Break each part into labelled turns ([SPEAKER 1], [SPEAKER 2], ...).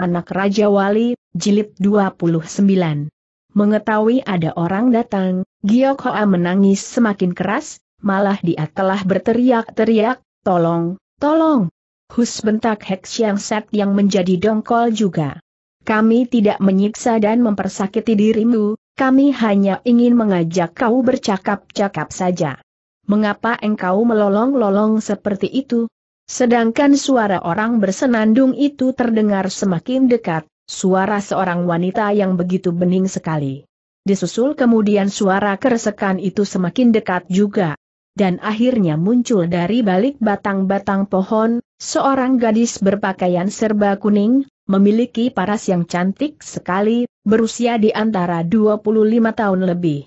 [SPEAKER 1] Anak Raja Wali, Jilid 29. Mengetahui ada orang datang, Giyok Hoa menangis semakin keras, malah dia telah berteriak-teriak, tolong, tolong. Hus bentak Hek Siang Set yang menjadi dongkol juga. Kami tidak menyiksa dan mempersakiti dirimu, kami hanya ingin mengajak kau bercakap-cakap saja. Mengapa engkau melolong-lolong seperti itu? Sedangkan suara orang bersenandung itu terdengar semakin dekat, suara seorang wanita yang begitu bening sekali. Disusul kemudian suara keresekan itu semakin dekat juga. Dan akhirnya muncul dari balik batang-batang pohon, seorang gadis berpakaian serba kuning, memiliki paras yang cantik sekali, berusia di antara 25 tahun lebih.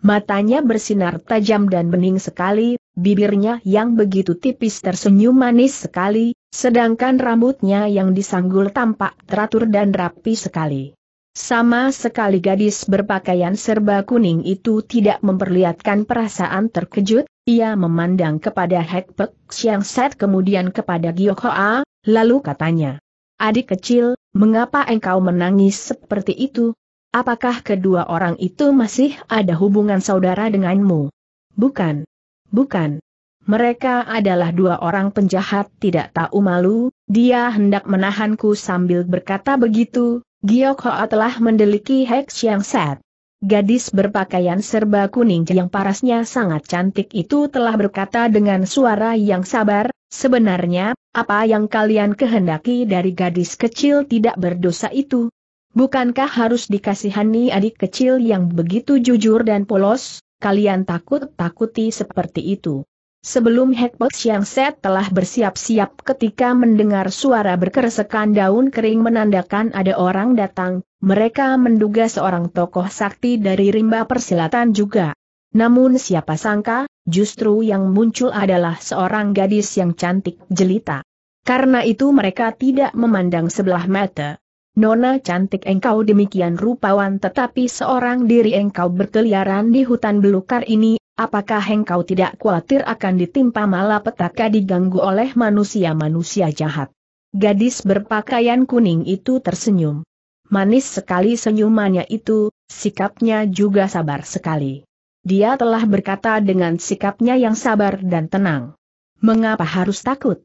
[SPEAKER 1] Matanya bersinar tajam dan bening sekali, bibirnya yang begitu tipis tersenyum manis sekali, sedangkan rambutnya yang disanggul tampak teratur dan rapi sekali. Sama sekali gadis berpakaian serba kuning itu tidak memperlihatkan perasaan terkejut, ia memandang kepada Hekpek Siang Set kemudian kepada Giok Hoa, lalu katanya, Adik kecil, mengapa engkau menangis seperti itu? Apakah kedua orang itu masih ada hubungan saudara denganmu? Bukan, Bukan. Mereka adalah dua orang penjahat tidak tahu malu, dia hendak menahanku sambil berkata begitu, Giyok Hoa telah mendeliki Hex yang Set. Gadis berpakaian serba kuning yang parasnya sangat cantik itu telah berkata dengan suara yang sabar, sebenarnya, apa yang kalian kehendaki dari gadis kecil tidak berdosa itu? Bukankah harus dikasihani adik kecil yang begitu jujur dan polos? kalian takut-takuti seperti itu. Sebelum Hekbox yang Set telah bersiap-siap ketika mendengar suara berkeresekan daun kering menandakan ada orang datang, mereka menduga seorang tokoh sakti dari rimba persilatan juga. Namun siapa sangka, justru yang muncul adalah seorang gadis yang cantik jelita. Karena itu mereka tidak memandang sebelah mata. Nona cantik engkau demikian rupawan tetapi seorang diri engkau berkeliaran di hutan belukar ini, apakah engkau tidak khawatir akan ditimpa malapetaka diganggu oleh manusia-manusia jahat? Gadis berpakaian kuning itu tersenyum. Manis sekali senyumannya itu, sikapnya juga sabar sekali. Dia telah berkata dengan sikapnya yang sabar dan tenang. Mengapa harus takut?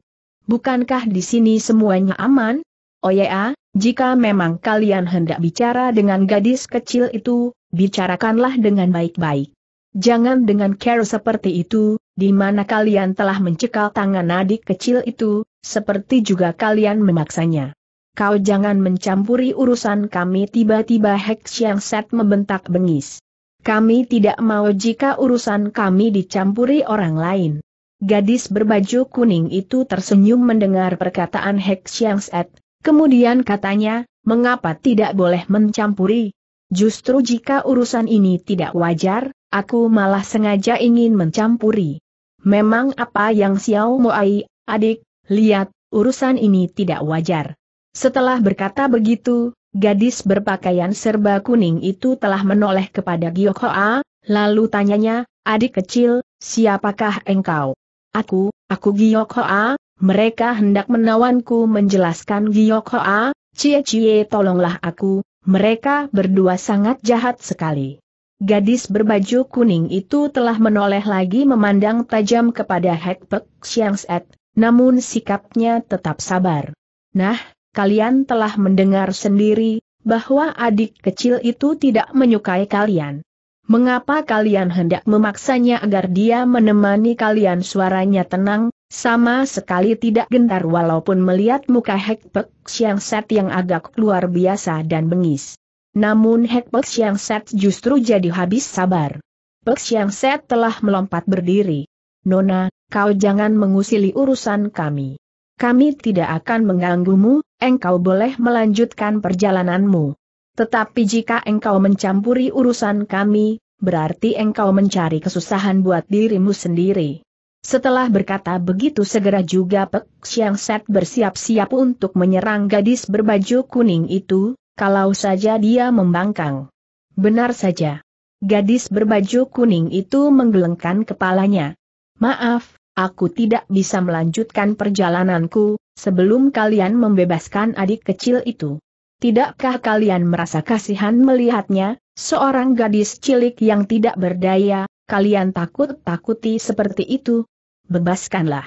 [SPEAKER 1] Bukankah di sini semuanya aman? Oh ya, jika memang kalian hendak bicara dengan gadis kecil itu, bicarakanlah dengan baik-baik. Jangan dengan care seperti itu, di mana kalian telah mencekal tangan adik kecil itu, seperti juga kalian memaksanya. Kau jangan mencampuri urusan kami tiba-tiba Hek Siang Set membentak bengis. Kami tidak mau jika urusan kami dicampuri orang lain. Gadis berbaju kuning itu tersenyum mendengar perkataan Hek Siang Set, Kemudian katanya, mengapa tidak boleh mencampuri? Justru jika urusan ini tidak wajar, aku malah sengaja ingin mencampuri. Memang apa yang Xiao Moai, adik, lihat, urusan ini tidak wajar. Setelah berkata begitu, gadis berpakaian serba kuning itu telah menoleh kepada Gyokoa, lalu tanyanya, adik kecil, siapakah engkau? Aku, aku Gyokoa, mereka hendak menawanku menjelaskan Giyok Hoa, Cie Cie tolonglah aku, mereka berdua sangat jahat sekali. Gadis berbaju kuning itu telah menoleh lagi memandang tajam kepada Hek Pek Siang Set, namun sikapnya tetap sabar. Nah, kalian telah mendengar sendiri, bahwa adik kecil itu tidak menyukai kalian. Mengapa kalian hendak memaksanya agar dia menemani kalian suaranya tenang, sama sekali tidak gentar walaupun melihat muka Pek Siang Set yang agak luar biasa dan bengis. Namun Pek Siang Set justru jadi habis sabar. Pek Siang Set telah melompat berdiri. Nona, kau jangan mengusili urusan kami. Kami tidak akan mengganggumu, engkau boleh melanjutkan perjalananmu. Tetapi jika engkau mencampuri urusan kami, berarti engkau mencari kesusahan buat dirimu sendiri. Setelah berkata begitu segera juga Pek Siang Set bersiap-siap untuk menyerang gadis berbaju kuning itu, kalau saja dia membangkang. Benar saja. Gadis berbaju kuning itu menggelengkan kepalanya. Maaf, aku tidak bisa melanjutkan perjalananku, sebelum kalian membebaskan adik kecil itu. Tidakkah kalian merasa kasihan melihatnya, seorang gadis cilik yang tidak berdaya, kalian takut-takuti seperti itu? bebaskanlah.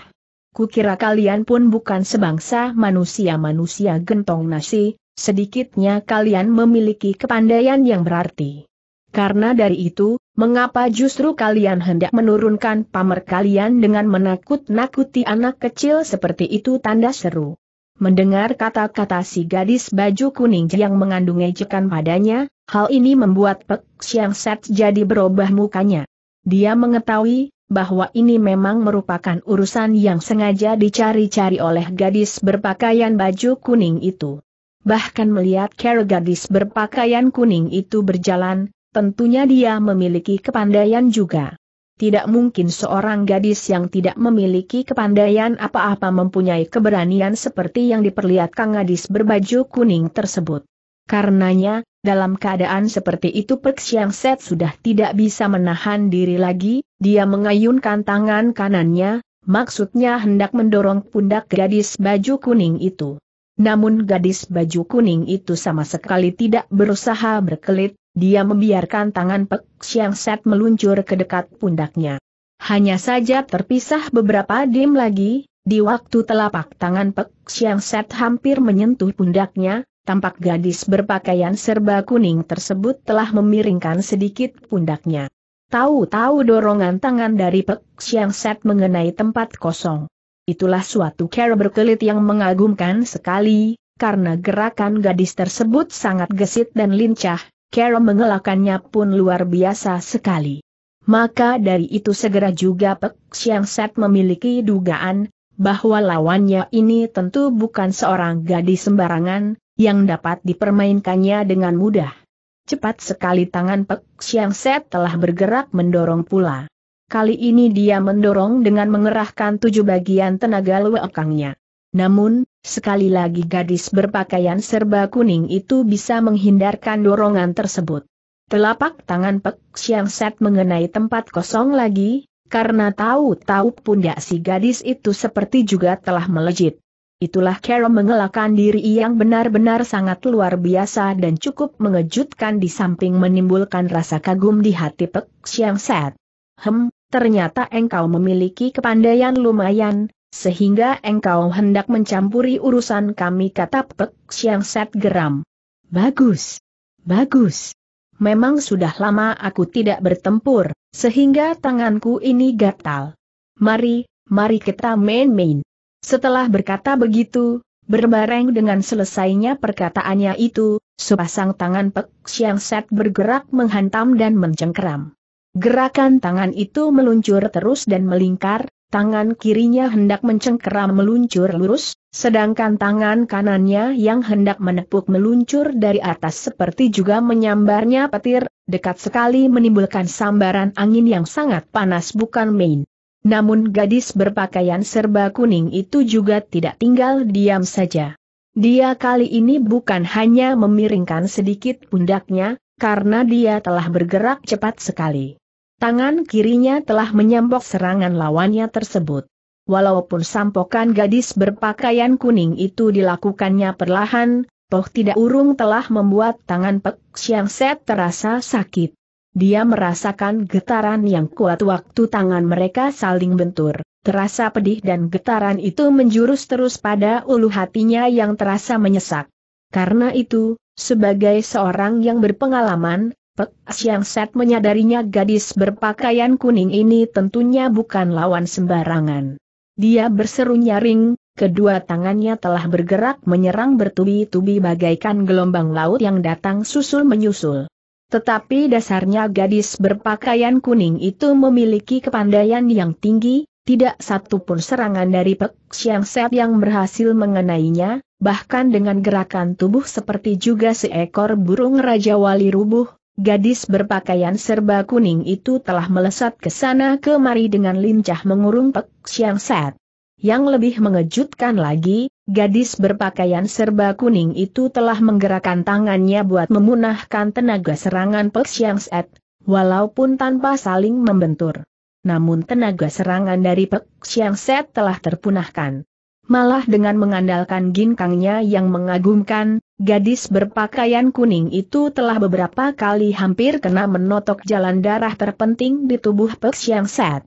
[SPEAKER 1] Kukira kalian pun bukan sebangsa manusia-manusia gentong nasi, sedikitnya kalian memiliki kepandaian yang berarti. Karena dari itu, mengapa justru kalian hendak menurunkan pamer kalian dengan menakut-nakuti anak kecil seperti itu tanda seru. Mendengar kata-kata si gadis baju kuning yang mengandung ejekan padanya, hal ini membuat Pek Siang Set jadi berubah mukanya. Dia mengetahui bahwa ini memang merupakan urusan yang sengaja dicari-cari oleh gadis berpakaian baju kuning itu. Bahkan melihat cara gadis berpakaian kuning itu berjalan, tentunya dia memiliki kepandaian juga. Tidak mungkin seorang gadis yang tidak memiliki kepandaian apa-apa mempunyai keberanian seperti yang diperlihatkan gadis berbaju kuning tersebut. Karenanya, dalam keadaan seperti itu Pek Siang Set sudah tidak bisa menahan diri lagi, dia mengayunkan tangan kanannya, maksudnya hendak mendorong pundak gadis baju kuning itu. Namun gadis baju kuning itu sama sekali tidak berusaha berkelit, dia membiarkan tangan Pek Siang Set meluncur ke dekat pundaknya. Hanya saja terpisah beberapa dim lagi, di waktu telapak tangan Pek Siang Set hampir menyentuh pundaknya, tampak gadis berpakaian serba kuning tersebut telah memiringkan sedikit pundaknya. Tahu-tahu dorongan tangan dari Pek Siang Set mengenai tempat kosong. Itulah suatu cara berkelit yang mengagumkan sekali, karena gerakan gadis tersebut sangat gesit dan lincah, cara mengelakannya pun luar biasa sekali. Maka dari itu segera juga Pek Siang Set memiliki dugaan, bahwa lawannya ini tentu bukan seorang gadis sembarangan, yang dapat dipermainkannya dengan mudah. Cepat sekali tangan Pek Siang Set telah bergerak mendorong pula. Kali ini dia mendorong dengan mengerahkan tujuh bagian tenaga luekangnya. Namun, sekali lagi gadis berpakaian serba kuning itu bisa menghindarkan dorongan tersebut. Telapak tangan Pek Siang Set mengenai tempat kosong lagi, karena tahu-tahu pundak si gadis itu seperti juga telah melejit. Itulah Carol mengelakkan diri yang benar-benar sangat luar biasa dan cukup mengejutkan di samping menimbulkan rasa kagum di hati Pek Siang Set. Hem, ternyata engkau memiliki kepandaian lumayan, sehingga engkau hendak mencampuri urusan kami kata Pek Siang Set geram. Bagus. Bagus. Memang sudah lama aku tidak bertempur, sehingga tanganku ini gatal. Mari, mari kita main-main. Setelah berkata begitu, berbareng dengan selesainya perkataannya itu, sepasang tangan Pek Siang Set bergerak menghantam dan mencengkeram. Gerakan tangan itu meluncur terus dan melingkar, tangan kirinya hendak mencengkeram meluncur lurus, sedangkan tangan kanannya yang hendak menepuk meluncur dari atas seperti juga menyambarnya petir, dekat sekali menimbulkan sambaran angin yang sangat panas bukan main. Namun gadis berpakaian serba kuning itu juga tidak tinggal diam saja. Dia kali ini bukan hanya memiringkan sedikit pundaknya, karena dia telah bergerak cepat sekali. Tangan kirinya telah menyambok serangan lawannya tersebut. Walaupun sampokan gadis berpakaian kuning itu dilakukannya perlahan, Toh tidak urung telah membuat tangan Pek Siang Set terasa sakit. Dia merasakan getaran yang kuat waktu tangan mereka saling bentur. Terasa pedih dan getaran itu menjurus terus pada ulu hatinya yang terasa menyesak. Karena itu, sebagai seorang yang berpengalaman, Pek Siang Set menyadarinya gadis berpakaian kuning ini tentunya bukan lawan sembarangan. Dia berseru nyaring, kedua tangannya telah bergerak menyerang bertubi-tubi bagaikan gelombang laut yang datang susul-menyusul. Tetapi dasarnya gadis berpakaian kuning itu memiliki kepandaian yang tinggi, tidak satupun serangan dari Pek Siang Set yang berhasil mengenainya, bahkan dengan gerakan tubuh seperti juga seekor burung Raja Wali rubuh, gadis berpakaian serba kuning itu telah melesat ke sana kemari dengan lincah mengurung Pek Siang Set. Yang lebih mengejutkan lagi, gadis berpakaian serba kuning itu telah menggerakkan tangannya buat memunahkan tenaga serangan Pek Siang Set, walaupun tanpa saling membentur. Namun tenaga serangan dari Pek Siang Set telah terpunahkan. Malah dengan mengandalkan ginkangnya yang mengagumkan, gadis berpakaian kuning itu telah beberapa kali hampir kena menotok jalan darah terpenting di tubuh Pek Siang Set.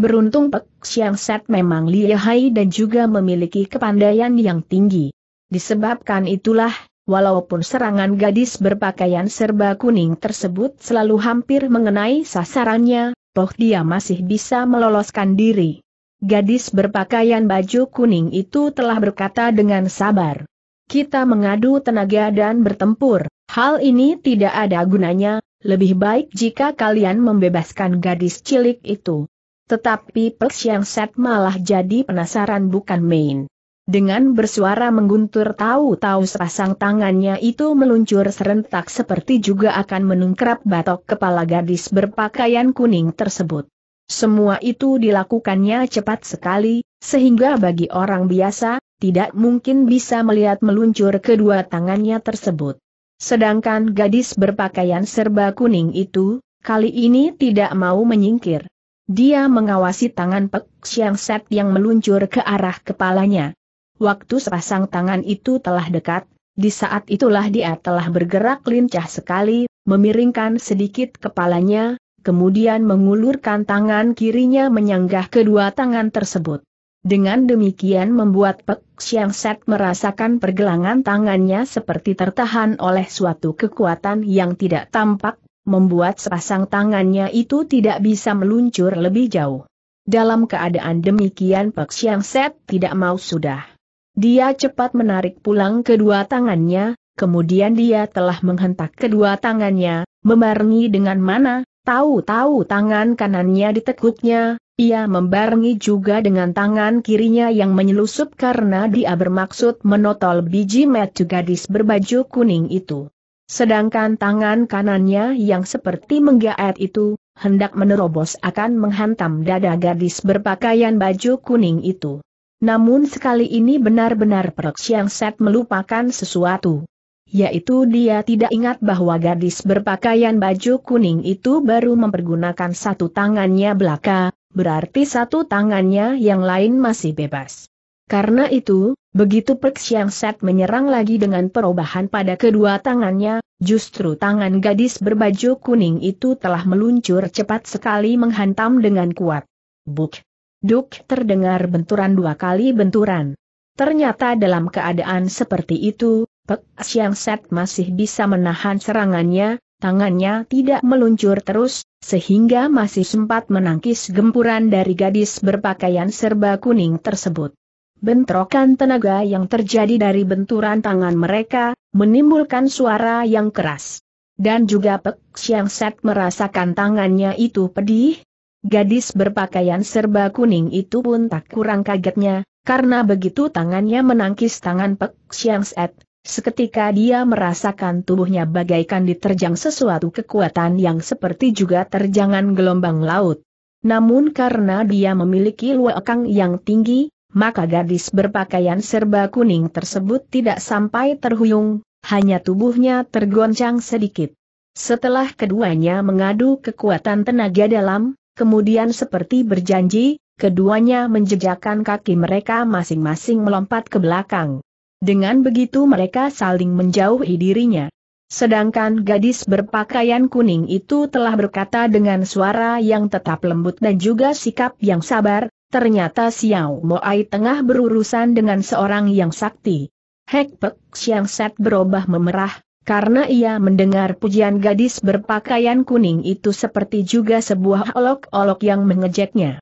[SPEAKER 1] Beruntung Pek Siang Set memang lihai dan juga memiliki kepandaian yang tinggi. Disebabkan itulah, walaupun serangan gadis berpakaian serba kuning tersebut selalu hampir mengenai sasarannya, toh dia masih bisa meloloskan diri. Gadis berpakaian baju kuning itu telah berkata dengan sabar. Kita mengadu tenaga dan bertempur, hal ini tidak ada gunanya, lebih baik jika kalian membebaskan gadis cilik itu. Tetapi Persiang Set malah jadi penasaran bukan main. Dengan bersuara mengguntur tahu-tahu sepasang tangannya itu meluncur serentak seperti juga akan menungkrap batok kepala gadis berpakaian kuning tersebut. Semua itu dilakukannya cepat sekali, sehingga bagi orang biasa, tidak mungkin bisa melihat meluncur kedua tangannya tersebut. Sedangkan gadis berpakaian serba kuning itu, kali ini tidak mau menyingkir. Dia mengawasi tangan Pek Siang Set yang meluncur ke arah kepalanya. Waktu sepasang tangan itu telah dekat, di saat itulah dia telah bergerak lincah sekali, memiringkan sedikit kepalanya, kemudian mengulurkan tangan kirinya menyanggah kedua tangan tersebut. Dengan demikian membuat Pek Siang Set merasakan pergelangan tangannya seperti tertahan oleh suatu kekuatan yang tidak tampak, membuat sepasang tangannya itu tidak bisa meluncur lebih jauh. Dalam keadaan demikian Pek Siang Set tidak mau sudah. Dia cepat menarik pulang kedua tangannya, kemudian dia telah menghentak kedua tangannya, membarengi dengan mana, tahu-tahu tangan kanannya ditekuknya, ia membarengi juga dengan tangan kirinya yang menyelusup karena dia bermaksud menotol biji metu gadis berbaju kuning itu. Sedangkan tangan kanannya yang seperti menggaet itu, hendak menerobos akan menghantam dada gadis berpakaian baju kuning itu. Namun sekali ini benar-benar Perak Siang Set melupakan sesuatu yaitu dia tidak ingat bahwa gadis berpakaian baju kuning itu baru mempergunakan satu tangannya belaka, berarti satu tangannya yang lain masih bebas. Karena itu, begitu Pek Set menyerang lagi dengan perubahan pada kedua tangannya, justru tangan gadis berbaju kuning itu telah meluncur cepat sekali menghantam dengan kuat. Buk! Duk terdengar benturan dua kali benturan. Ternyata dalam keadaan seperti itu, Pek Siang Set masih bisa menahan serangannya, tangannya tidak meluncur terus, sehingga masih sempat menangkis gempuran dari gadis berpakaian serba kuning tersebut. Bentrokan tenaga yang terjadi dari benturan tangan mereka, menimbulkan suara yang keras. Dan juga Pek Siang Set merasakan tangannya itu pedih. Gadis berpakaian serba kuning itu pun tak kurang kagetnya, karena begitu tangannya menangkis tangan Pek Siang Set, Seketika dia merasakan tubuhnya bagaikan diterjang sesuatu kekuatan yang seperti juga terjangan gelombang laut. Namun karena dia memiliki luakang yang tinggi, maka gadis berpakaian serba kuning tersebut tidak sampai terhuyung, hanya tubuhnya tergoncang sedikit. Setelah keduanya mengadu kekuatan tenaga dalam, kemudian seperti berjanji, keduanya menjejakkan kaki mereka masing-masing melompat ke belakang. Dengan begitu mereka saling menjauhi dirinya. Sedangkan gadis berpakaian kuning itu telah berkata dengan suara yang tetap lembut dan juga sikap yang sabar, Ternyata Xiao Moai tengah berurusan dengan seorang yang sakti. Hek Pek Siang Set berubah memerah, karena ia mendengar pujian gadis berpakaian kuning itu seperti juga sebuah olok-olok yang mengejeknya.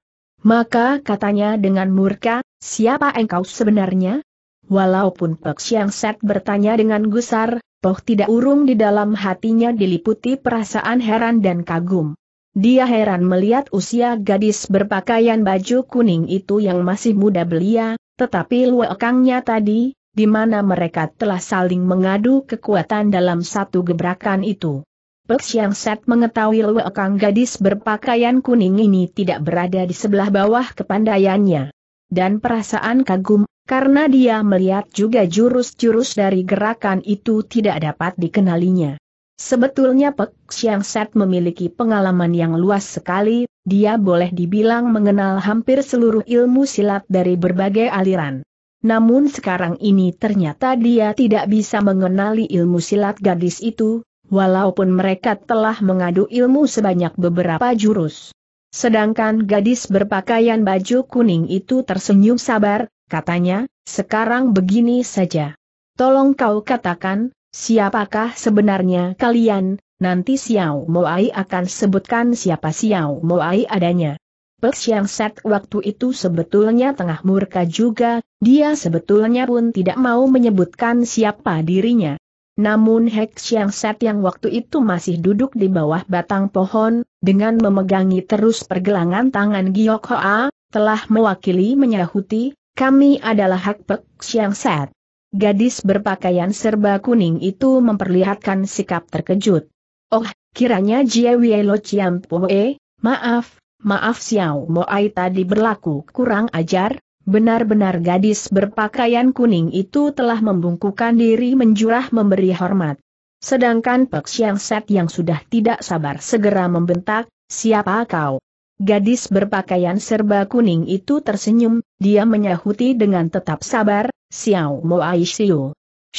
[SPEAKER 1] Maka katanya dengan murka, siapa engkau sebenarnya? Walaupun Pek Siang Set bertanya dengan gusar, Toh tidak urung di dalam hatinya diliputi perasaan heran dan kagum. Dia heran melihat usia gadis berpakaian baju kuning itu yang masih muda belia, tetapi luekangnya tadi, di mana mereka telah saling mengadu kekuatan dalam satu gebrakan itu. Pek Siang Set mengetahui luekang gadis berpakaian kuning ini tidak berada di sebelah bawah kepandaiannya. Dan perasaan kagum, karena dia melihat juga jurus-jurus dari gerakan itu tidak dapat dikenalinya. Sebetulnya Pek Siang Set memiliki pengalaman yang luas sekali, dia boleh dibilang mengenal hampir seluruh ilmu silat dari berbagai aliran. Namun sekarang ini ternyata dia tidak bisa mengenali ilmu silat gadis itu, walaupun mereka telah mengadu ilmu sebanyak beberapa jurus. Sedangkan gadis berpakaian baju kuning itu tersenyum sabar, katanya, sekarang begini saja. Tolong kau katakan, Siapakah sebenarnya kalian? Nanti Xiao Moai akan sebutkan siapa Xiao Moai adanya. Pek Siang Set waktu itu sebetulnya tengah murka juga, dia sebetulnya pun tidak mau menyebutkan siapa dirinya. Namun Hek Siang Set yang waktu itu masih duduk di bawah batang pohon, dengan memegangi terus pergelangan tangan Giok Hoa, telah mewakili menyahuti, kami adalah Hek Pek Siang Set. Gadis berpakaian serba kuning itu memperlihatkan sikap terkejut. Oh, kiranya Jie Lo Chiam Poe, maaf, maaf Xiao Moai tadi berlaku kurang ajar, benar-benar gadis berpakaian kuning itu telah membungkukan diri menjurah memberi hormat. Sedangkan Pek Siang Set yang sudah tidak sabar segera membentak, siapa kau? Gadis berpakaian serba kuning itu tersenyum, dia menyahuti dengan tetap sabar, Xiao Ai Xiu.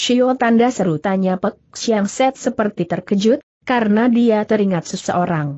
[SPEAKER 1] Xiu tanda seru tanya Pek Xiang Set seperti terkejut, karena dia teringat seseorang.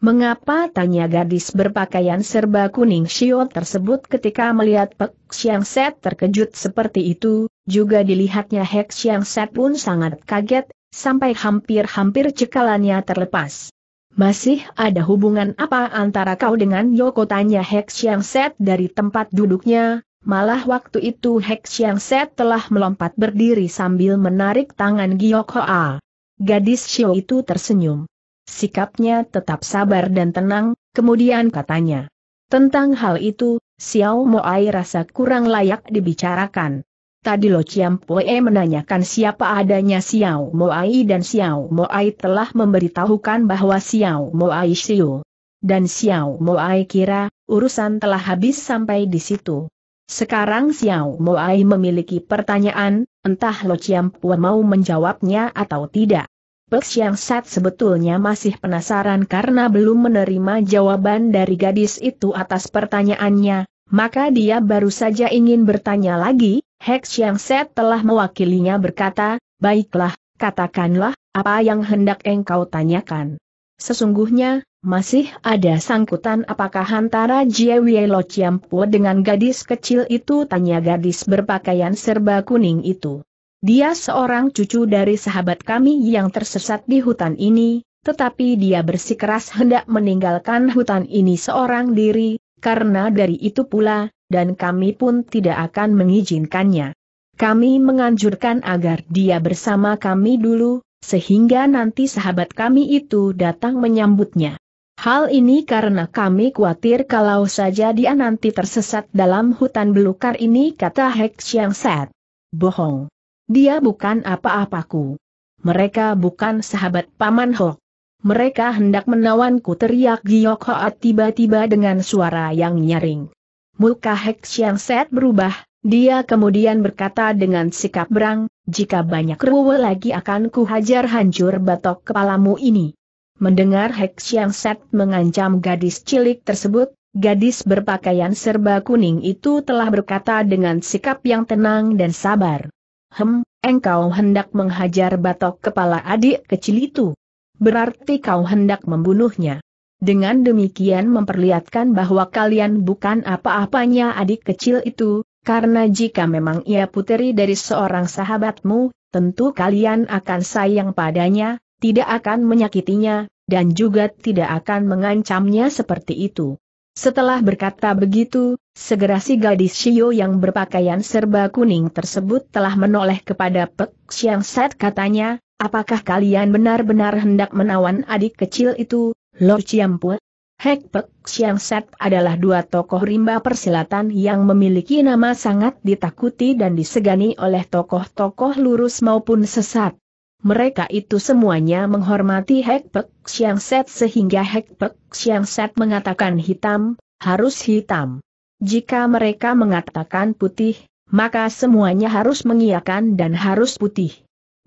[SPEAKER 1] Mengapa tanya gadis berpakaian serba kuning Xiu tersebut ketika melihat Pek Xiang Set terkejut seperti itu, juga dilihatnya Hek Xiang Set pun sangat kaget, sampai hampir-hampir cekalannya terlepas. Masih ada hubungan apa antara kau dengan Yoko tanya Hek Xiang Set dari tempat duduknya, Malah waktu itu Hek Xiang Set telah melompat berdiri sambil menarik tangan Giyok Hoa. Gadis Xiao itu tersenyum. Sikapnya tetap sabar dan tenang, kemudian katanya. Tentang hal itu, Xiao Moai rasa kurang layak dibicarakan. Tadi Lo Chiam Pue menanyakan siapa adanya Xiao Moai dan Xiao Moai telah memberitahukan bahwa Xiao Moai Xiu. Dan Xiao Moai kira, urusan telah habis sampai di situ. Sekarang Xiao Moai memiliki pertanyaan, entah Lo Chiam Pua mau menjawabnya atau tidak. Pek Siang Sat sebetulnya masih penasaran karena belum menerima jawaban dari gadis itu atas pertanyaannya, maka dia baru saja ingin bertanya lagi, Hek Siang Sat telah mewakilinya berkata, baiklah, katakanlah, apa yang hendak engkau tanyakan. Sesungguhnya, masih ada sangkutan apakah antara Wei Lo Po dengan gadis kecil itu tanya gadis berpakaian serba kuning itu. Dia seorang cucu dari sahabat kami yang tersesat di hutan ini, tetapi dia bersikeras hendak meninggalkan hutan ini seorang diri, karena dari itu pula, dan kami pun tidak akan mengizinkannya. Kami menganjurkan agar dia bersama kami dulu, sehingga nanti sahabat kami itu datang menyambutnya. Hal ini karena kami khawatir kalau saja dia nanti tersesat dalam hutan belukar ini kata Hek Siang Set. Bohong. Dia bukan apa-apaku. Mereka bukan sahabat Paman Hok. Mereka hendak menawanku teriak Giok Hoat tiba-tiba dengan suara yang nyaring. Muka Hek Siang Set berubah, dia kemudian berkata dengan sikap berang, jika banyak ruwe lagi akan kuhajar hancur batok kepalamu ini. Mendengar Hek yang set mengancam gadis cilik tersebut, gadis berpakaian serba kuning itu telah berkata dengan sikap yang tenang dan sabar. Hem, engkau hendak menghajar batok kepala adik kecil itu. Berarti kau hendak membunuhnya. Dengan demikian memperlihatkan bahwa kalian bukan apa-apanya adik kecil itu, karena jika memang ia puteri dari seorang sahabatmu, tentu kalian akan sayang padanya, tidak akan menyakitinya, dan juga tidak akan mengancamnya seperti itu. Setelah berkata begitu, segera si gadis Shio yang berpakaian serba kuning tersebut telah menoleh kepada Pek Siang Set katanya, apakah kalian benar-benar hendak menawan adik kecil itu, Lord Chiampu? Hek Pek Siang Set adalah dua tokoh rimba persilatan yang memiliki nama sangat ditakuti dan disegani oleh tokoh-tokoh lurus maupun sesat. Mereka itu semuanya menghormati Hek Pek Siang Set sehingga Hek Pek Siang Set mengatakan hitam, harus hitam. Jika mereka mengatakan putih, maka semuanya harus mengiyakan dan harus putih.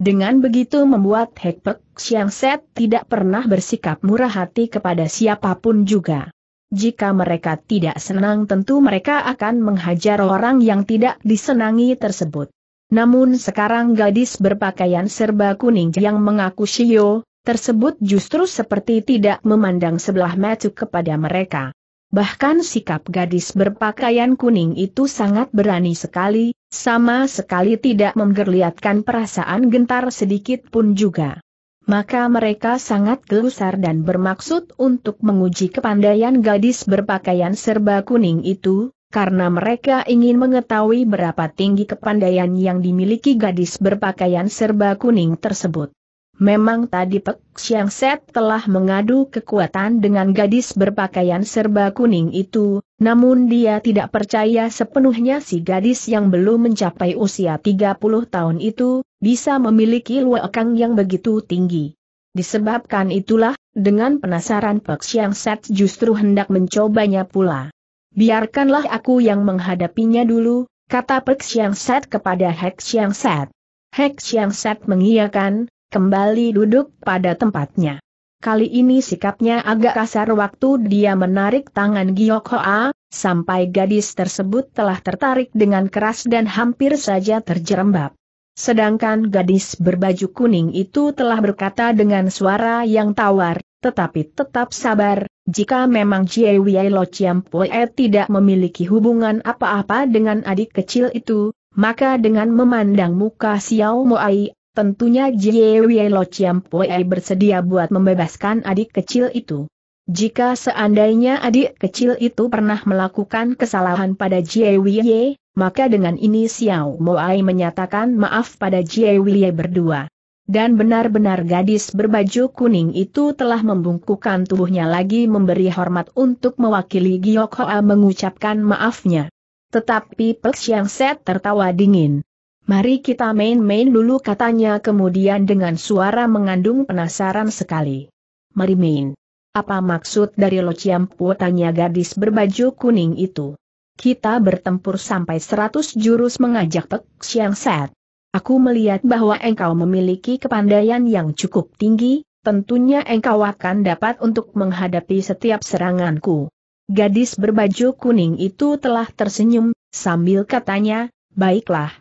[SPEAKER 1] Dengan begitu membuat Hekpek Siang Set tidak pernah bersikap murah hati kepada siapapun juga. Jika mereka tidak senang tentu mereka akan menghajar orang yang tidak disenangi tersebut. Namun sekarang gadis berpakaian serba kuning yang mengaku Shio, tersebut justru seperti tidak memandang sebelah mata kepada mereka. Bahkan sikap gadis berpakaian kuning itu sangat berani sekali, sama sekali tidak menggerliatkan perasaan gentar sedikit pun juga. Maka mereka sangat gelusar dan bermaksud untuk menguji kepandaian gadis berpakaian serba kuning itu, karena mereka ingin mengetahui berapa tinggi kepandaian yang dimiliki gadis berpakaian serba kuning tersebut. Memang tadi Pek Siang Set telah mengadu kekuatan dengan gadis berpakaian serba kuning itu, namun dia tidak percaya sepenuhnya si gadis yang belum mencapai usia 30 tahun itu, bisa memiliki luakang yang begitu tinggi. Disebabkan itulah, dengan penasaran Pek Siang Set justru hendak mencobanya pula. Biarkanlah aku yang menghadapinya dulu, kata Pek Siang Set kepada Hek Siang Set. Hek Siang Set mengiyakan, kembali duduk pada tempatnya. Kali ini sikapnya agak kasar waktu dia menarik tangan Giyok Hoa, sampai gadis tersebut telah tertarik dengan keras dan hampir saja terjerembab. Sedangkan gadis berbaju kuning itu telah berkata dengan suara yang tawar, tetapi tetap sabar, jika memang Jie Wei Lo Chiam Pue tidak memiliki hubungan apa-apa dengan adik kecil itu, maka dengan memandang muka Xiao Moai Tentunya Wei Lo Poi bersedia buat membebaskan adik kecil itu. Jika seandainya adik kecil itu pernah melakukan kesalahan pada Jie Wei maka dengan ini Xiao Moai menyatakan maaf pada Jie Wei berdua. Dan benar-benar gadis berbaju kuning itu telah membungkukkan tubuhnya lagi memberi hormat untuk mewakili Giyok Hoa mengucapkan maafnya. Tetapi Pek Siang Set tertawa dingin. Mari kita main-main dulu katanya kemudian dengan suara mengandung penasaran sekali. Mari main. Apa maksud dari Lo Ciampu tanya gadis berbaju kuning itu? Kita bertempur sampai seratus jurus mengajak Pek Siang Set. Aku melihat bahwa engkau memiliki kepandaian yang cukup tinggi, tentunya engkau akan dapat untuk menghadapi setiap seranganku. Gadis berbaju kuning itu telah tersenyum, sambil katanya, baiklah,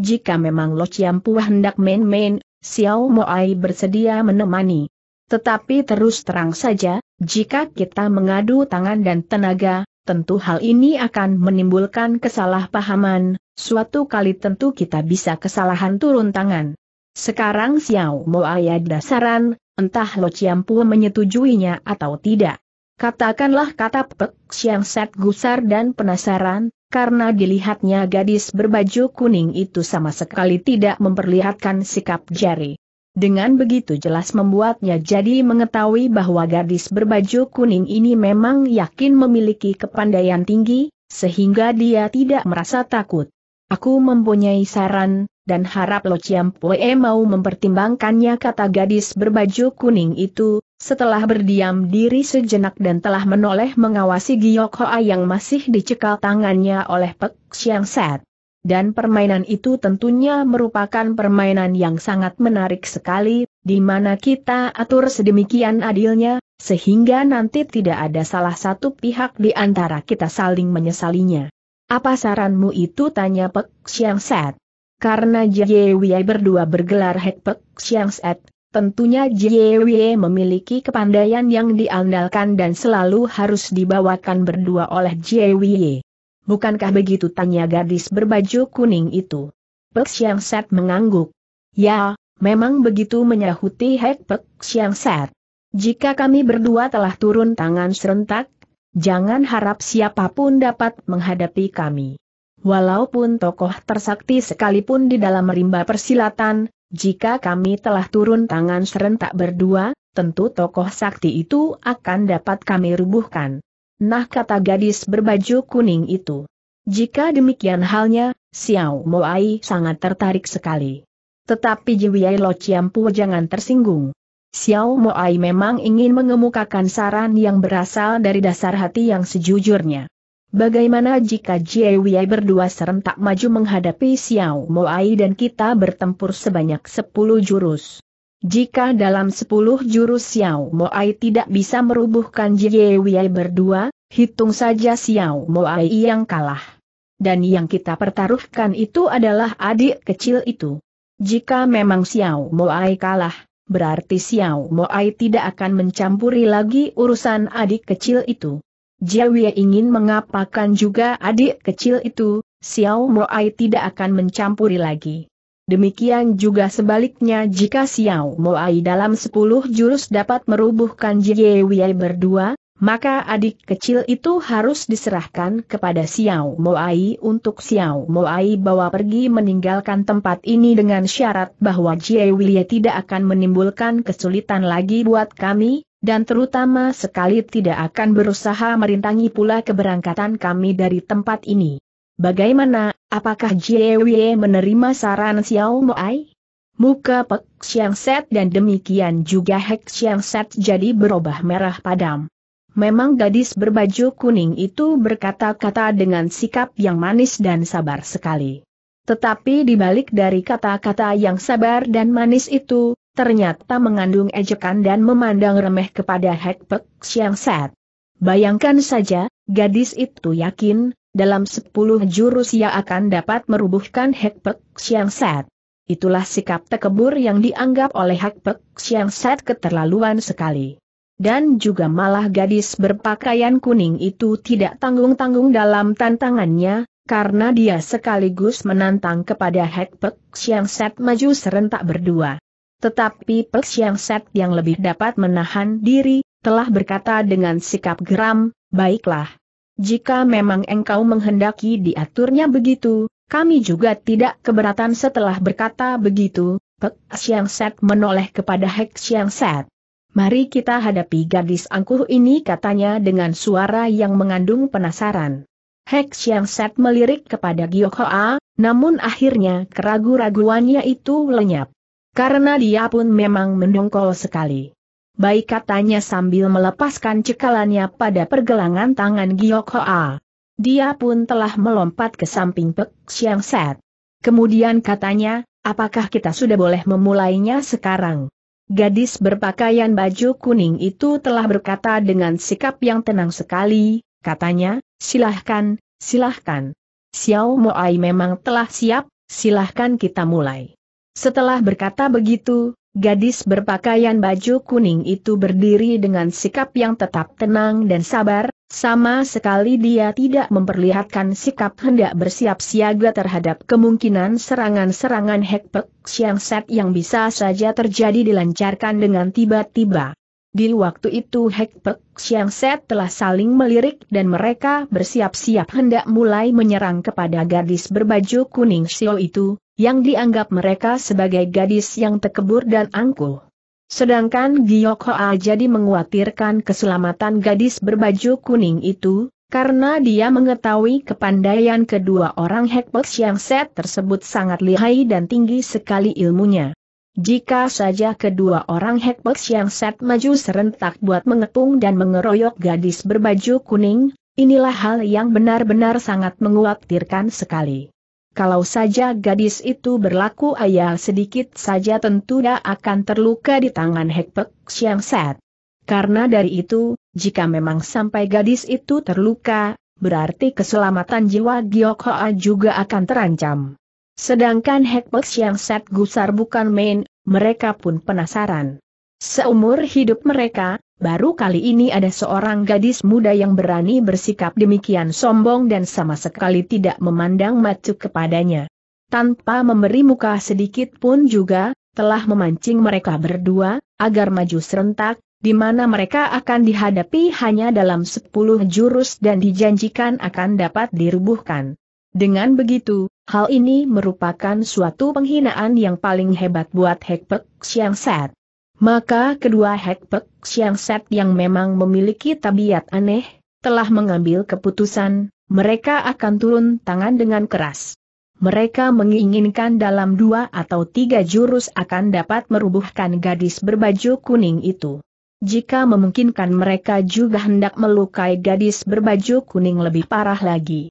[SPEAKER 1] jika memang Lo Chiam hendak main-main, Xiao Moai bersedia menemani. Tetapi terus terang saja, jika kita mengadu tangan dan tenaga, tentu hal ini akan menimbulkan kesalahpahaman, suatu kali tentu kita bisa kesalahan turun tangan. Sekarang Xiao Moai ada saran, entah Lo Chiampu menyetujuinya atau tidak. Katakanlah kata Pek Siang Set gusar dan penasaran, karena dilihatnya gadis berbaju kuning itu sama sekali tidak memperlihatkan sikap jari. Dengan begitu jelas membuatnya jadi mengetahui bahwa gadis berbaju kuning ini memang yakin memiliki kepandaian tinggi, sehingga dia tidak merasa takut. Aku mempunyai saran, dan harap Lo Chiam Pue mau mempertimbangkannya kata gadis berbaju kuning itu, setelah berdiam diri sejenak dan telah menoleh mengawasi Giyok Hoa yang masih dicekal tangannya oleh Pek Siang Set. Dan permainan itu tentunya merupakan permainan yang sangat menarik sekali, di mana kita atur sedemikian adilnya, sehingga nanti tidak ada salah satu pihak di antara kita saling menyesalinya. Apa saranmu itu tanya Pek Siang Set? Karena Jiewie berdua bergelar Hekpek Set, tentunya Jiewie memiliki kepandaian yang diandalkan dan selalu harus dibawakan berdua oleh Jiewie. Bukankah begitu tanya gadis berbaju kuning itu? Pek Set mengangguk. Ya, memang begitu menyahuti Hekpek Set. Jika kami berdua telah turun tangan serentak, jangan harap siapapun dapat menghadapi kami. Walaupun tokoh tersakti sekalipun di dalam rimba persilatan, jika kami telah turun tangan serentak berdua, tentu tokoh sakti itu akan dapat kami rubuhkan. Nah kata gadis berbaju kuning itu. Jika demikian halnya, Xiao Moai sangat tertarik sekali. Tetapi Jiwiai Lo Chiampu jangan tersinggung. Xiao Moai memang ingin mengemukakan saran yang berasal dari dasar hati yang sejujurnya. Bagaimana jika Jiewei berdua serentak maju menghadapi Xiao Moai dan kita bertempur sebanyak 10 jurus? Jika dalam 10 jurus Xiao Moai tidak bisa merubuhkan Jiewei berdua, hitung saja Xiao Moai yang kalah. Dan yang kita pertaruhkan itu adalah adik kecil itu. Jika memang Xiao Moai kalah, berarti Xiao Moai tidak akan mencampuri lagi urusan adik kecil itu. Jiawie ingin mengapakan juga adik kecil itu, Xiao Moai tidak akan mencampuri lagi. Demikian juga sebaliknya jika Xiao Moai dalam sepuluh jurus dapat merubuhkan Jiawie berdua, maka adik kecil itu harus diserahkan kepada Xiao Moai untuk Xiao Moai bawa pergi meninggalkan tempat ini dengan syarat bahwa Jiawei tidak akan menimbulkan kesulitan lagi buat kami, dan terutama sekali tidak akan berusaha merintangi pula keberangkatan kami dari tempat ini. Bagaimana, apakah Jiewie menerima saran Xiao Moai? Muka Pek Xiang Set dan demikian juga Hek Xiang Set jadi berubah merah padam. Memang gadis berbaju kuning itu berkata-kata dengan sikap yang manis dan sabar sekali. Tetapi dibalik dari kata-kata yang sabar dan manis itu, ternyata mengandung ejekan dan memandang remeh kepada Hekpek Siang Set. Bayangkan saja, gadis itu yakin, dalam sepuluh jurus ia akan dapat merubuhkan Hekpek Siang Set. Itulah sikap tekebur yang dianggap oleh Hekpek Siang Set keterlaluan sekali. Dan juga malah gadis berpakaian kuning itu tidak tanggung-tanggung dalam tantangannya, karena dia sekaligus menantang kepada Hekpek Siang Set maju serentak berdua. Tetapi Persiang Set yang lebih dapat menahan diri, telah berkata dengan sikap geram, baiklah. Jika memang engkau menghendaki diaturnya begitu, kami juga tidak keberatan setelah berkata begitu, Pek Siang Set menoleh kepada Hek Siang Set. Mari kita hadapi gadis angkuh ini katanya dengan suara yang mengandung penasaran. Hek Siang Set melirik kepada Giok Hoa, namun akhirnya keragu-raguannya itu lenyap. Karena dia pun memang mendongkol sekali. Baik katanya sambil melepaskan cekalannya pada pergelangan tangan Giok A. Dia pun telah melompat ke samping Pek Siang Set. Kemudian katanya, apakah kita sudah boleh memulainya sekarang? Gadis berpakaian baju kuning itu telah berkata dengan sikap yang tenang sekali, katanya, silahkan, silahkan. Xiao Moai memang telah siap, silahkan kita mulai. Setelah berkata begitu, gadis berpakaian baju kuning itu berdiri dengan sikap yang tetap tenang dan sabar, sama sekali dia tidak memperlihatkan sikap hendak bersiap siaga terhadap kemungkinan serangan-serangan Hekpek Siang Set yang bisa saja terjadi dilancarkan dengan tiba-tiba. Di waktu itu Hek Pek Siang Set telah saling melirik dan mereka bersiap-siap hendak mulai menyerang kepada gadis berbaju kuning Sio itu, yang dianggap mereka sebagai gadis yang tekebur dan angkuh. Sedangkan Giyok Hoa jadi menguatirkan keselamatan gadis berbaju kuning itu, karena dia mengetahui kepandaian kedua orang Pek Siang Set tersebut sangat lihai dan tinggi sekali ilmunya. Jika saja kedua orang Hekbox yang set maju serentak buat mengepung dan mengeroyok gadis berbaju kuning, inilah hal yang benar-benar sangat menguatirkan sekali. Kalau saja gadis itu berlaku ayah sedikit saja tentu dia akan terluka di tangan Hekbox yang Set. Karena dari itu, jika memang sampai gadis itu terluka, berarti keselamatan jiwa Giok juga akan terancam. Sedangkan Hekpeks yang set gusar bukan main, mereka pun penasaran. Seumur hidup mereka, baru kali ini ada seorang gadis muda yang berani bersikap demikian sombong dan sama sekali tidak memandang macu kepadanya. Tanpa memberi muka sedikit pun juga, telah memancing mereka berdua, agar maju serentak, di mana mereka akan dihadapi hanya dalam sepuluh jurus dan dijanjikan akan dapat dirubuhkan. Dengan begitu, hal ini merupakan suatu penghinaan yang paling hebat buat Hek Pek Siang Set. Maka kedua Hek Pek Siang Set yang memang memiliki tabiat aneh, telah mengambil keputusan, mereka akan turun tangan dengan keras. Mereka menginginkan dalam dua atau tiga jurus akan dapat merubuhkan gadis berbaju kuning itu. Jika memungkinkan mereka juga hendak melukai gadis berbaju kuning lebih parah lagi.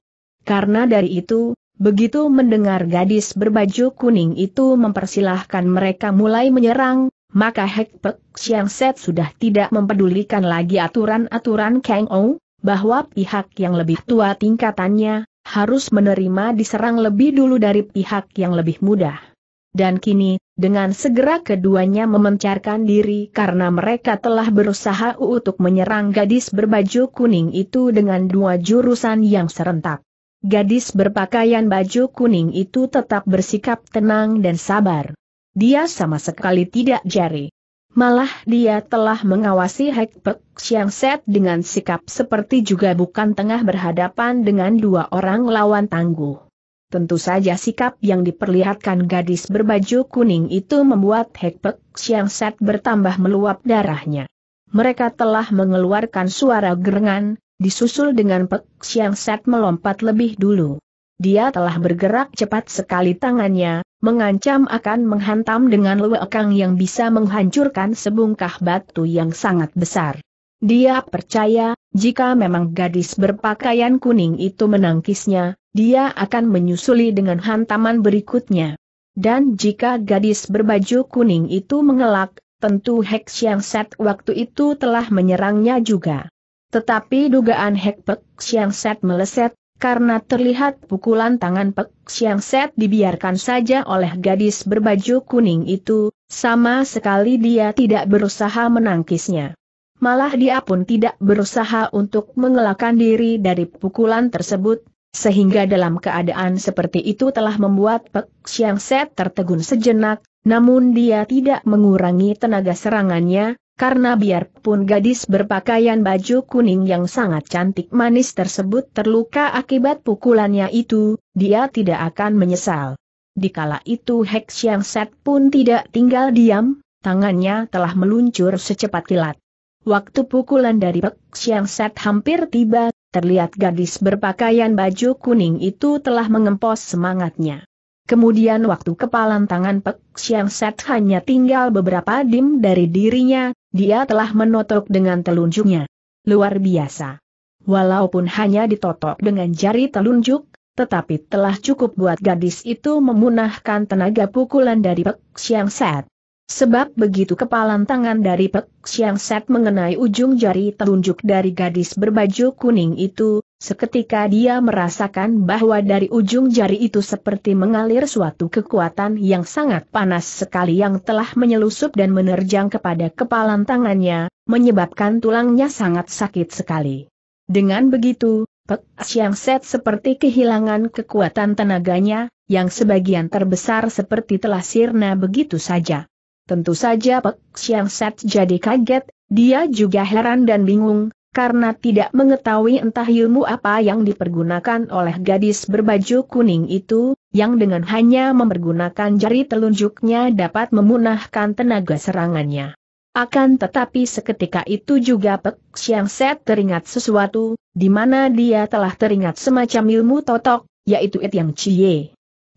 [SPEAKER 1] Karena dari itu, begitu mendengar gadis berbaju kuning itu mempersilahkan mereka mulai menyerang, maka Hek Pek Siang Set sudah tidak mempedulikan lagi aturan-aturan Kang Ou, bahwa pihak yang lebih tua tingkatannya, harus menerima diserang lebih dulu dari pihak yang lebih muda. Dan kini, dengan segera keduanya memencarkan diri karena mereka telah berusaha untuk menyerang gadis berbaju kuning itu dengan dua jurusan yang serentak. Gadis berpakaian baju kuning itu tetap bersikap tenang dan sabar. Dia sama sekali tidak jari. Malah dia telah mengawasi Hek Pek Siang Set dengan sikap seperti juga bukan tengah berhadapan dengan dua orang lawan tangguh. Tentu saja sikap yang diperlihatkan gadis berbaju kuning itu membuat Hek Pek Siang Set bertambah meluap darahnya. Mereka telah mengeluarkan suara gerengan, disusul dengan Pek Siang Set melompat lebih dulu. Dia telah bergerak cepat sekali tangannya, mengancam akan menghantam dengan lewekang yang bisa menghancurkan sebungkah batu yang sangat besar. Dia percaya, jika memang gadis berpakaian kuning itu menangkisnya, dia akan menyusuli dengan hantaman berikutnya. Dan jika gadis berbaju kuning itu mengelak, tentu Hex yang set waktu itu telah menyerangnya juga. Tetapi dugaan Hek Pek Siang Set meleset, karena terlihat pukulan tangan Pek Siang Set dibiarkan saja oleh gadis berbaju kuning itu, sama sekali dia tidak berusaha menangkisnya. Malah dia pun tidak berusaha untuk mengelakkan diri dari pukulan tersebut, sehingga dalam keadaan seperti itu telah membuat Pek Siang Set tertegun sejenak, namun dia tidak mengurangi tenaga serangannya, karena biarpun gadis berpakaian baju kuning yang sangat cantik manis tersebut terluka akibat pukulannya itu, dia tidak akan menyesal. Dikala itu Hek Set pun tidak tinggal diam, tangannya telah meluncur secepat kilat. Waktu pukulan dari Pek Set hampir tiba, terlihat gadis berpakaian baju kuning itu telah mengempos semangatnya. Kemudian waktu kepalan tangan Pek Siang Set hanya tinggal beberapa dim dari dirinya, dia telah menotok dengan telunjuknya. Luar biasa. Walaupun hanya ditotok dengan jari telunjuk, tetapi telah cukup buat gadis itu memunahkan tenaga pukulan dari Pek Siang Set. Sebab begitu kepalan tangan dari Pek Siang Set mengenai ujung jari telunjuk dari gadis berbaju kuning itu, Seketika dia merasakan bahwa dari ujung jari itu seperti mengalir suatu kekuatan yang sangat panas sekali yang telah menyelusup dan menerjang kepada kepalan tangannya, menyebabkan tulangnya sangat sakit sekali. Dengan begitu, Pek Siang Set seperti kehilangan kekuatan tenaganya, yang sebagian terbesar seperti telah sirna begitu saja. Tentu saja Pek Siang Set jadi kaget, dia juga heran dan bingung, karena tidak mengetahui entah ilmu apa yang dipergunakan oleh gadis berbaju kuning itu, yang dengan hanya mempergunakan jari telunjuknya dapat memunahkan tenaga serangannya. Akan tetapi seketika itu juga Pek Siang Set teringat sesuatu, di mana dia telah teringat semacam ilmu totok, yaitu It Yang Cie.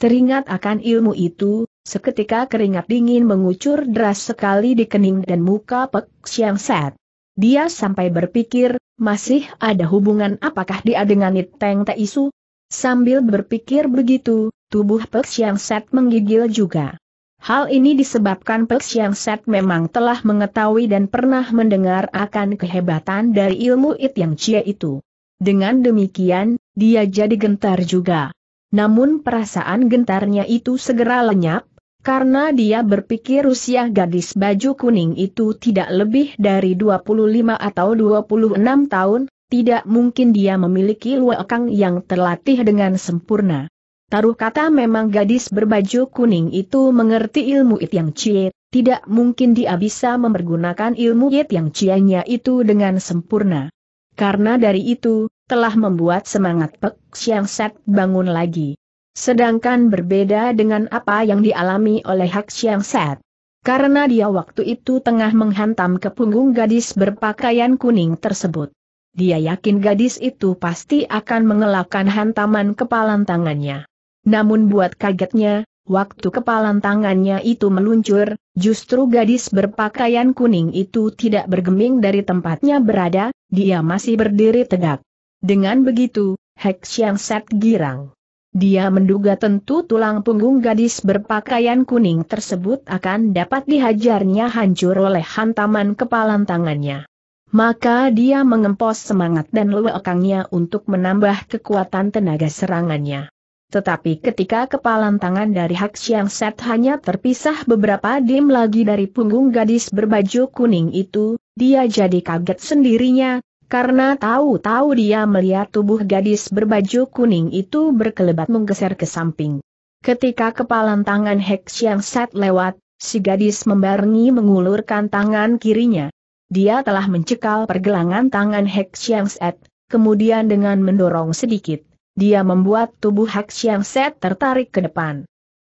[SPEAKER 1] Teringat akan ilmu itu, seketika keringat dingin mengucur deras sekali di kening dan muka Pek Siang Set. Dia sampai berpikir, masih ada hubungan apakah dia dengan Iteng Teisu? Sambil berpikir begitu, tubuh Pek Siang Set menggigil juga. Hal ini disebabkan Pek Siang Set memang telah mengetahui dan pernah mendengar akan kehebatan dari ilmu It Yang Chia itu. Dengan demikian, dia jadi gentar juga. Namun perasaan gentarnya itu segera lenyap, karena dia berpikir usia gadis baju kuning itu tidak lebih dari 25 atau 26 tahun, tidak mungkin dia memiliki luakang yang terlatih dengan sempurna. Taruh kata memang gadis berbaju kuning itu mengerti ilmu it yang cie, tidak mungkin dia bisa mempergunakan ilmu it yang cianya itu dengan sempurna. Karena dari itu, telah membuat semangat Pek Siang Set bangun lagi. Sedangkan berbeda dengan apa yang dialami oleh Hak Siang Set. Karena dia waktu itu tengah menghantam ke punggung gadis berpakaian kuning tersebut. Dia yakin gadis itu pasti akan mengelakkan hantaman kepalan tangannya. Namun buat kagetnya, Waktu kepalan tangannya itu meluncur, justru gadis berpakaian kuning itu tidak bergeming dari tempatnya berada, dia masih berdiri tegak. Dengan begitu, Hek Siang Set girang. Dia menduga tentu tulang punggung gadis berpakaian kuning tersebut akan dapat dihajarnya hancur oleh hantaman kepalan tangannya. Maka dia mengempos semangat dan luekangnya untuk menambah kekuatan tenaga serangannya. Tetapi ketika kepalan tangan dari Hak Siang Set hanya terpisah beberapa dim lagi dari punggung gadis berbaju kuning itu, dia jadi kaget sendirinya, karena tahu-tahu dia melihat tubuh gadis berbaju kuning itu berkelebat menggeser ke samping. Ketika kepalan tangan Hek Siang Set lewat, si gadis membarengi mengulurkan tangan kirinya. Dia telah mencekal pergelangan tangan Hek Siang Set, kemudian dengan mendorong sedikit, dia membuat tubuh Hek Siang Set tertarik ke depan.